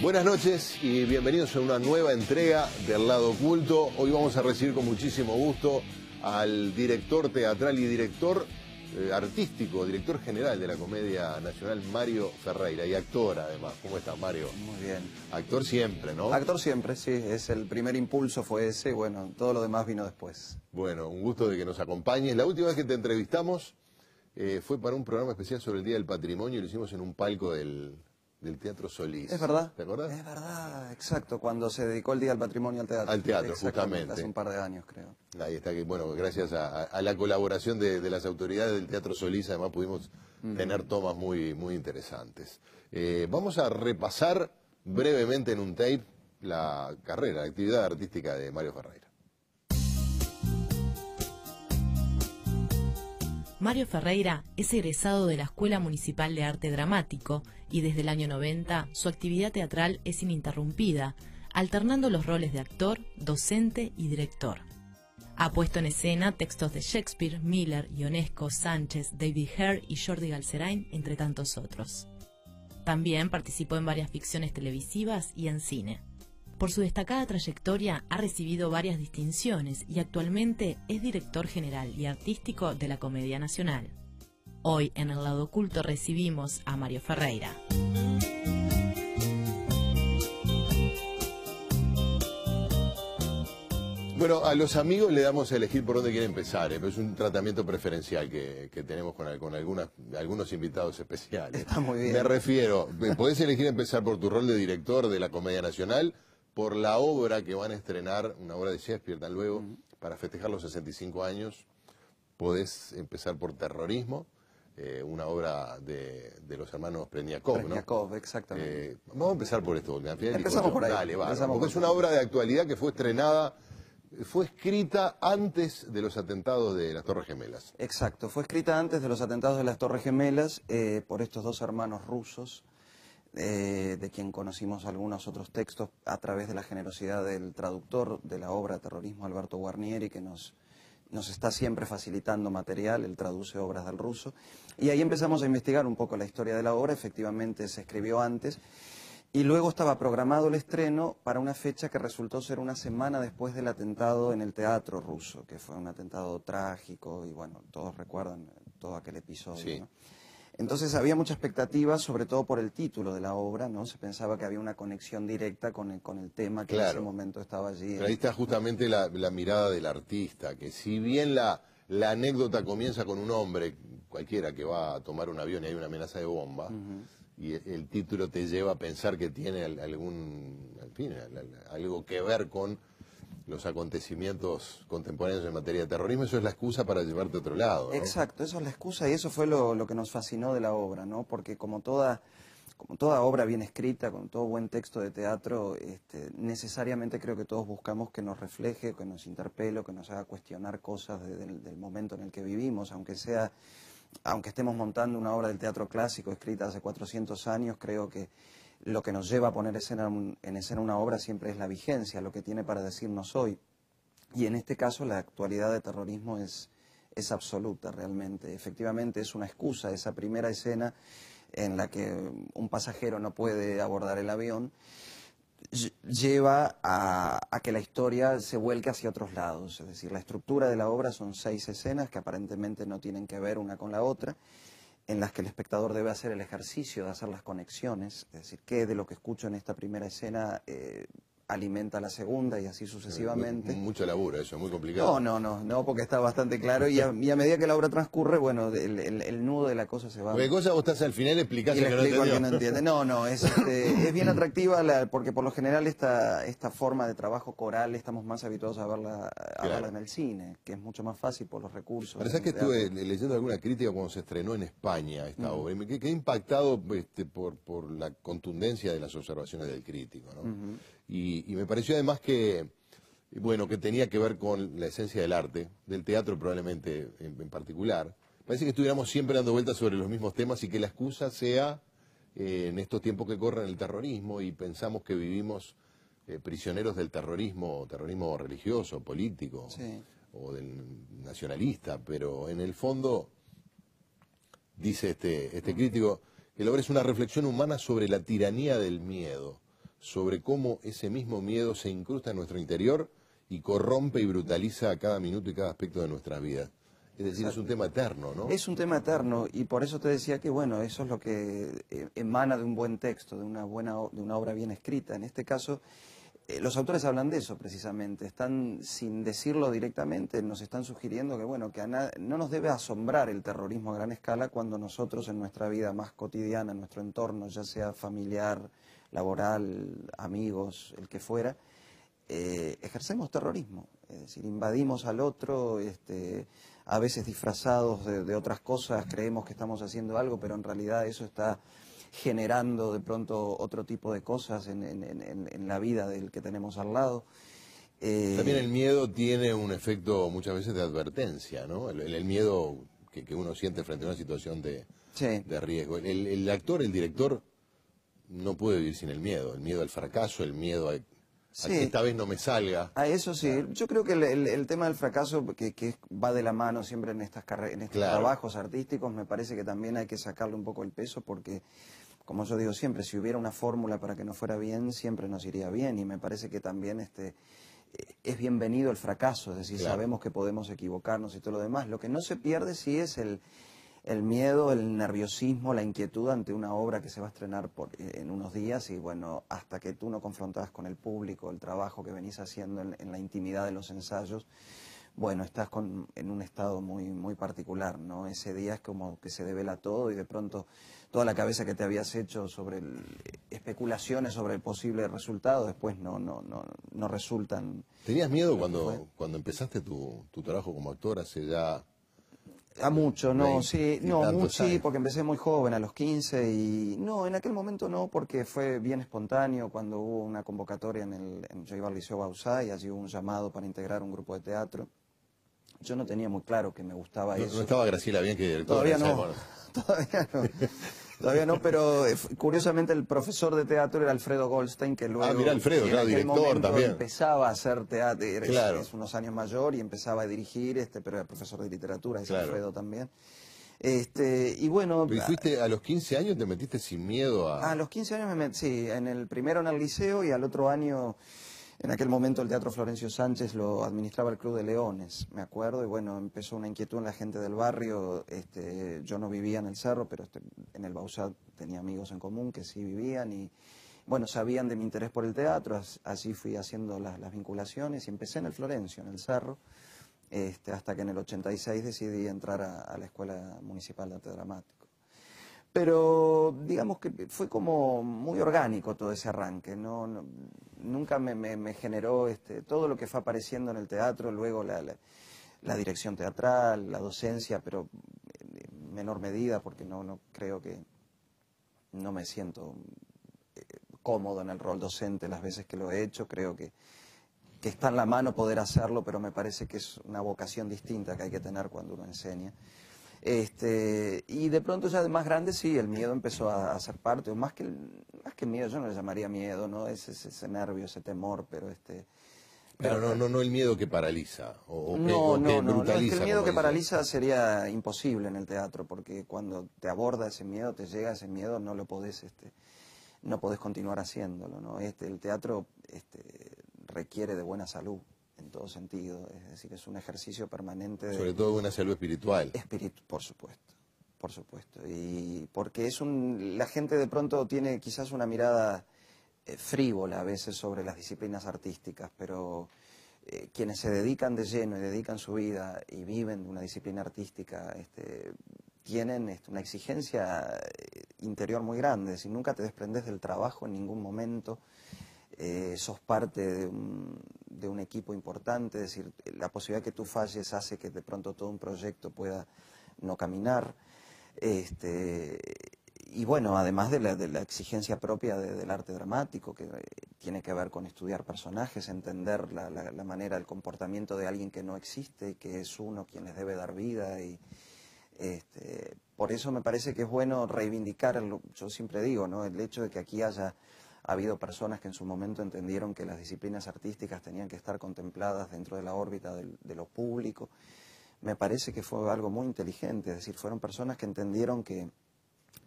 Buenas noches y bienvenidos a una nueva entrega del Lado Oculto. Hoy vamos a recibir con muchísimo gusto al director teatral y director eh, artístico, director general de la Comedia Nacional, Mario Ferreira, y actor además. ¿Cómo estás, Mario? Muy bien. Actor siempre, ¿no? Actor siempre, sí. Es el primer impulso fue ese, bueno, todo lo demás vino después. Bueno, un gusto de que nos acompañes. La última vez que te entrevistamos eh, fue para un programa especial sobre el Día del Patrimonio y lo hicimos en un palco del del Teatro Solís. Es verdad. ¿Te acordás? Es verdad, exacto. Cuando se dedicó el Día al Patrimonio al teatro. Al teatro, justamente. Hace un par de años, creo. Ahí está. Que, bueno, gracias a, la colaboración de, las autoridades del Teatro Solís, además pudimos mm. tener tomas muy, muy interesantes. Eh, vamos a repasar brevemente en un tape la carrera, la actividad artística de Mario Ferreira. Mario Ferreira es egresado de la Escuela Municipal de Arte Dramático y desde el año 90 su actividad teatral es ininterrumpida, alternando los roles de actor, docente y director. Ha puesto en escena textos de Shakespeare, Miller, Ionesco, Sánchez, David Hare y Jordi Galcerain, entre tantos otros. También participó en varias ficciones televisivas y en cine. Por su destacada trayectoria ha recibido varias distinciones y actualmente es director general y artístico de la Comedia Nacional. Hoy en el lado oculto recibimos a Mario Ferreira. Bueno, a los amigos le damos a elegir por dónde quiere empezar. ¿eh? Es un tratamiento preferencial que, tenemos con, algunos invitados especiales. Me refiero, podés elegir empezar por tu rol de director de la Comedia Nacional por la obra que van a estrenar, una obra de Shakespeare tan luego, para festejar los 65 años. Podés empezar por terrorismo, eh, una obra de, los hermanos Preniakov, ¿no? Preniakov, exactamente. Eh, vamos a empezar por esto, Empezamos por ahí. Dale, va, porque es una obra de actualidad que fue estrenada fue escrita antes de los atentados de las Torres Gemelas. Exacto, fue escrita antes de los atentados de las Torres Gemelas eh, por estos dos hermanos rusos eh, de quien conocimos algunos otros textos a través de la generosidad del traductor de la obra Terrorismo, Alberto Guarnieri, que nos, está siempre facilitando material, él traduce obras del ruso. Y ahí empezamos a investigar un poco la historia de la obra, efectivamente se escribió antes. Y luego estaba programado el estreno para una fecha que resultó ser una semana después del atentado en el teatro ruso, que fue un atentado trágico y bueno, todos recuerdan todo aquel episodio. Entonces había mucha expectativa, sobre todo por el título de la obra, ¿no? Se pensaba que había una conexión directa con el, con el tema que en ese momento estaba allí. Pero ahí está justamente la, mirada del artista, que si bien la, anécdota comienza con un hombre, cualquiera que va a tomar un avión y hay una amenaza de bomba, y el título te lleva a pensar que tiene algún, al fin, algo que ver con los acontecimientos contemporáneos en materia de terrorismo, eso es la excusa para llevarte a otro lado. Exacto, eso es la excusa y eso fue lo, que nos fascinó de la obra, ¿no? Porque como toda, como toda obra bien escrita, con todo buen texto de teatro, este, necesariamente creo que todos buscamos que nos refleje, que nos interpele, que nos haga cuestionar cosas del, momento en el que vivimos, aunque sea aunque estemos montando una obra del teatro clásico escrita hace 400 años, creo que lo que nos lleva a poner en escena una obra siempre es la vigencia, lo que tiene para decirnos hoy. Y en este caso la actualidad de terrorismo es, absoluta realmente. Efectivamente es una excusa esa primera escena en la que un pasajero no puede abordar el avión lleva a, a, que la historia se vuelque hacia otros lados. Es decir, la estructura de la obra son seis escenas que aparentemente no tienen que ver una con la otra, en las que el espectador debe hacer el ejercicio de hacer las conexiones, es decir, qué de lo que escucho en esta primera escena eh, alimenta la segunda y así sucesivamente. Mucha labura eso, muy complicado. No, no, no, no porque está bastante claro y a, medida que la obra transcurre, bueno, el, nudo de la cosa se va. Porque cosa vos estás al final explicando que no no No, es, este, es bien atractiva porque por lo general esta, esta forma de trabajo coral estamos más habituados a verla, a verla en el cine, que es mucho más fácil por los recursos. Parece que estuve leyendo alguna crítica cuando se estrenó en España esta mm. obra y me quedé impactado este, por, por la contundencia de las observaciones del crítico, ¿no? Y, me pareció además que, bueno, que tenía que ver con la esencia del arte, del teatro probablemente en, particular. Parece que estuviéramos siempre dando vueltas sobre los mismos temas y que la excusa sea, eh, en estos tiempos que corren, el terrorismo y pensamos que vivimos eh, prisioneros del terrorismo, terrorismo religioso, político o del nacionalista, pero en el fondo, dice este, este mm. crítico, que la obra es una reflexión humana sobre la tiranía del miedo sobre cómo ese mismo miedo se incrusta en nuestro interior y corrompe y brutaliza a cada minuto y cada aspecto de nuestra vida. Es decir, es un tema eterno, ¿no? Es un tema eterno y por eso te decía que, bueno, eso es lo que eh, emana de un buen texto, de una, buena, de una obra bien escrita. En este caso, eh, los autores hablan de eso precisamente, están, sin decirlo directamente, nos están sugiriendo que, bueno, que no nos debe asombrar el terrorismo a gran escala cuando nosotros en nuestra vida más cotidiana, en nuestro entorno, ya sea familiar, laboral, amigos, el que fuera, eh, ejercemos terrorismo, es decir, invadimos al otro, este, a veces disfrazados de, otras cosas, creemos que estamos haciendo algo, pero en realidad eso está generando de pronto otro tipo de cosas en, la vida del que tenemos al lado. Eh, También el miedo tiene un efecto muchas veces de advertencia, ¿no? El, miedo que, uno siente frente a una situación de, de riesgo. el, actor, el director, no puedo vivir sin el miedo, el miedo al fracaso, el miedo a, que esta vez no me salga. A eso sí, yo creo que el, tema del fracaso que, va de la mano siempre en, estas en estos trabajos artísticos, me parece que también hay que sacarle un poco el peso porque como yo digo siempre, si hubiera una fórmula para que no fuera bien, siempre nos iría bien. Y me parece que también este, eh, es bienvenido el fracaso, es decir, sabemos que podemos equivocarnos y todo lo demás. Lo que no se pierde sí es el, el miedo, el nerviosismo, la inquietud ante una obra que se va a estrenar por, eh, en unos días y bueno, hasta que tú no confrontas con el público, el trabajo que venís haciendo en, la intimidad de los ensayos, bueno, estás con, en un estado muy, muy particular, ¿no? Ese día es como que se devela todo y de pronto toda la cabeza que te habías hecho sobre eh, especulaciones sobre el posible resultado, después no, no, no, no resultan. ¿Tenías miedo cuando, cuando empezaste tu, tu trabajo como actor hace ya a mucho, no, sí, no, porque empecé muy joven, a los 15, y no, en aquel momento no, porque fue bien espontáneo cuando hubo una convocatoria en el, en, yo iba Liceo Bausá y allí hubo un llamado para integrar un grupo de teatro yo no tenía muy claro que me gustaba eso. ¿No estaba Graciela bien que Todavía no, todavía no. Todavía no, pero eh, curiosamente el profesor de teatro era Alfredo Goldstein, que luego ah, mira, Alfredo, en director también. empezaba a hacer teatro, es, unos años mayor y empezaba a dirigir, este, pero era profesor de literatura, es Alfredo también. Este, y bueno... ¿Y fuiste a los 15 años te metiste sin miedo a...? A los 15 años me metí, sí, en el primero en el liceo y al otro año en aquel momento el Teatro Florencio Sánchez lo administraba el Club de Leones, me acuerdo, y bueno, empezó una inquietud en la gente del barrio. Este, yo no vivía en el cerro, pero este, en el Bausá tenía amigos en común que sí vivían y bueno, sabían de mi interés por el teatro, así fui haciendo las, vinculaciones y empecé en el Florencio, en el cerro. Este, hasta que en el 86 decidí entrar a, a la Escuela Municipal de Arte Dramático pero digamos que fue como muy orgánico todo ese arranque. No, nunca me, generó este, todo lo que fue apareciendo en el teatro, luego la, dirección teatral, la docencia, pero en menor medida porque no, creo que no me siento eh, cómodo en el rol docente las veces que lo he hecho. Creo que está en la mano poder hacerlo, pero me parece que es una vocación distinta que hay que tener cuando uno enseña. Este, y de pronto ya de más grande sí, el miedo empezó a, hacer parte, o más que, más que miedo, yo no le llamaría miedo, ¿no? Es ese, ese nervio, ese temor, pero este... Pero, no, no, no el miedo que paraliza o, no, no, No, el miedo que paraliza sería imposible en el teatro, porque cuando te aborda ese miedo, te llega ese miedo, no lo podés, este, no podés continuar haciéndolo, ¿no? Este, el teatro este, requiere de buena salud en todo sentido, es decir, es un ejercicio permanente. Sobre de, todo una salud espiritual. Espíritu, por supuesto, por supuesto. Y porque es un, la gente de pronto tiene quizás una mirada eh, frívola a veces sobre las disciplinas artísticas, pero eh, quienes se dedican de lleno y dedican su vida y viven de una disciplina artística, este, tienen este, una exigencia eh, interior muy grande, si nunca te desprendes del trabajo en ningún momento. Eh, sos parte de un, equipo importante, es decir, la posibilidad que tú falles hace que de pronto todo un proyecto pueda no caminar. Este, y bueno, además de la, exigencia propia del arte dramático, que eh, tiene que ver con estudiar personajes, entender la, manera, el comportamiento de alguien que no existe, que es uno quien les debe dar vida. y este, Por eso me parece que es bueno reivindicar, yo siempre digo, ¿no? el hecho de que aquí haya ha habido personas que en su momento entendieron que las disciplinas artísticas tenían que estar contempladas dentro de la órbita de, lo público. Me parece que fue algo muy inteligente, es decir, fueron personas que entendieron que,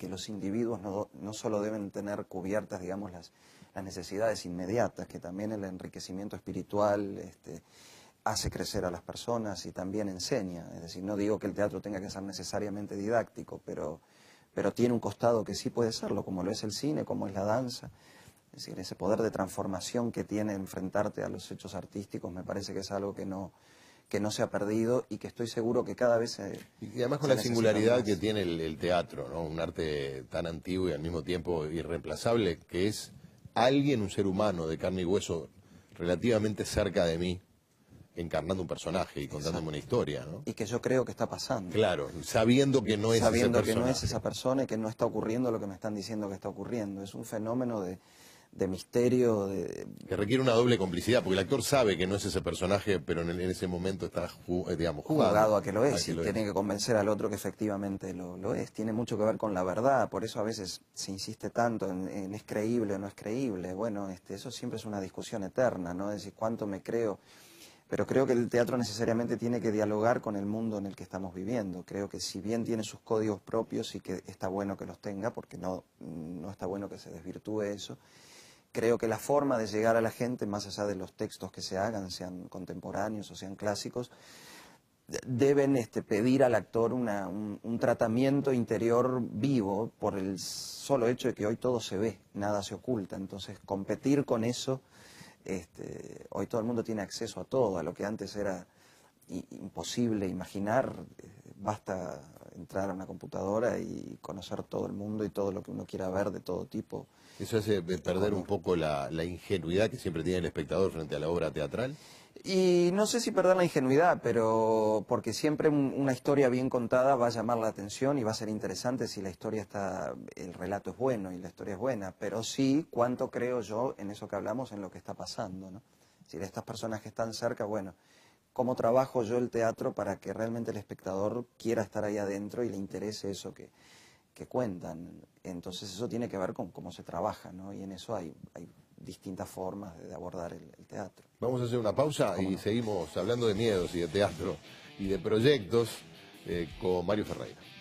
los individuos no, no, solo deben tener cubiertas, digamos, las, las, necesidades inmediatas, que también el enriquecimiento espiritual este, hace crecer a las personas y también enseña. Es decir, no digo que el teatro tenga que ser necesariamente didáctico, pero pero tiene un costado que sí puede serlo, como lo es el cine, como es la danza. Es decir, ese poder de transformación que tiene enfrentarte a los hechos artísticos me parece que es algo que no, se ha perdido y que estoy seguro que cada vez se... Y además con la singularidad que tiene el, teatro, un arte tan antiguo y al mismo tiempo irreemplazable, que es alguien, un ser humano de carne y hueso, relativamente cerca de mí, encarnando un personaje y contándome una historia, ¿no? Y que yo creo que está pasando. Claro, sabiendo que no es sabiendo que no es esa persona y que no está ocurriendo lo que me están diciendo que está ocurriendo. Es un fenómeno de, misterio. De... Que requiere una doble complicidad, porque el actor sabe que no es ese personaje, pero en, ese momento está, eh, digamos, jugado, a que lo es y tiene que convencer al otro que efectivamente lo, es. Tiene mucho que ver con la verdad, por eso a veces se insiste tanto en, es creíble o no es creíble. Bueno, este, eso siempre es una discusión eterna, ¿no? Es decir, ¿cuánto me creo? Pero creo que el teatro necesariamente tiene que dialogar con el mundo en el que estamos viviendo. Creo que si bien tiene sus códigos propios y que está bueno que los tenga, porque no, está bueno que se desvirtúe eso, creo que la forma de llegar a la gente, más allá de los textos que se hagan, sean contemporáneos o sean clásicos, deben este, pedir al actor un, un, tratamiento interior vivo por el solo hecho de que hoy todo se ve, nada se oculta. Entonces, competir con eso este, hoy todo el mundo tiene acceso a todo, a lo que antes era imposible imaginar. Eh, basta entrar a una computadora y conocer todo el mundo y todo lo que uno quiera ver de todo tipo. ¿Eso hace perder un poco la, ingenuidad que siempre tiene el espectador frente a la obra teatral? Y no sé si perder la ingenuidad, pero porque siempre una historia bien contada va a llamar la atención y va a ser interesante si la historia está, el relato es bueno y la historia es buena, pero sí cuánto creo yo en eso que hablamos, en lo que está pasando, ¿no? Si de estas personas que están cerca, bueno, cómo trabajo yo el teatro para que realmente el espectador quiera estar ahí adentro y le interese eso que, que cuentan. Entonces eso tiene que ver con cómo se trabaja, ¿no? Y en eso hay, hay distintas formas de, abordar el, teatro. Vamos a hacer una pausa y seguimos hablando de miedos y de teatro y de proyectos eh, con Mario Ferreira.